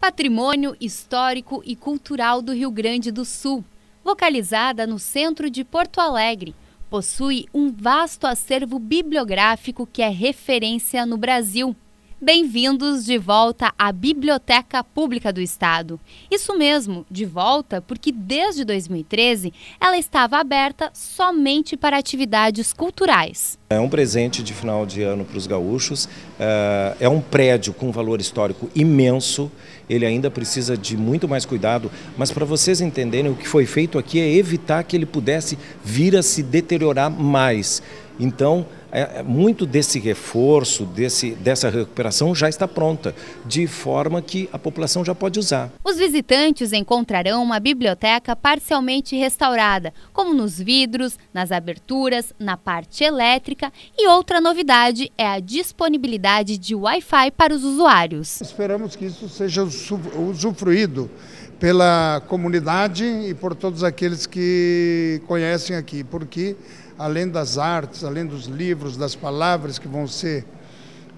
Patrimônio Histórico e Cultural do Rio Grande do Sul, localizada no centro de Porto Alegre, possui um vasto acervo bibliográfico que é referência no Brasil. Bem-vindos de volta à Biblioteca Pública do Estado. Isso mesmo, de volta, porque desde 2013 ela estava aberta somente para atividades culturais. É um presente de final de ano para os gaúchos, eh, é um prédio com valor histórico imenso, ele ainda precisa de muito mais cuidado, mas para vocês entenderem, o que foi feito aqui é evitar que ele pudesse vir a se deteriorar mais. Então, é, é, muito desse reforço, desse, dessa recuperação já está pronta, de forma que a população já pode usar. Os visitantes encontrarão uma biblioteca parcialmente restaurada, como nos vidros, nas aberturas, na parte elétrica gratuita e outra novidade é a disponibilidade de Wi-Fi para os usuários. Esperamos que isso seja usufruído pela comunidade e por todos aqueles que conhecem aqui, porque além das artes, além dos livros, das palavras que vão ser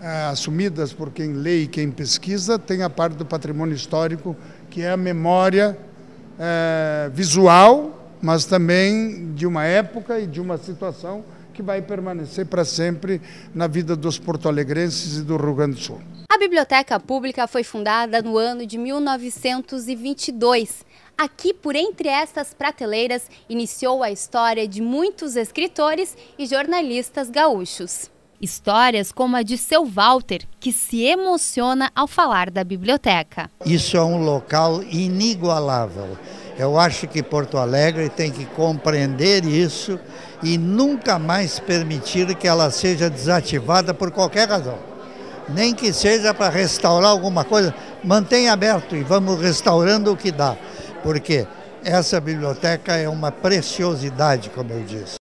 ah, assumidas por quem lê e quem pesquisa, tem a parte do patrimônio histórico, que é a memória eh, visual, mas também de uma época e de uma situação que vai permanecer para sempre na vida dos porto-alegrenses e do Rio Grande do Sul. A Biblioteca Pública foi fundada no ano de 1922. Aqui, por entre estas prateleiras, iniciou a história de muitos escritores e jornalistas gaúchos. Histórias como a de seu Walter, que se emociona ao falar da biblioteca. Isso é um local inigualável. Eu acho que Porto Alegre tem que compreender isso e nunca mais permitir que ela seja desativada por qualquer razão. Nem que seja para restaurar alguma coisa, mantenha aberto e vamos restaurando o que dá, porque essa biblioteca é uma preciosidade, como eu disse.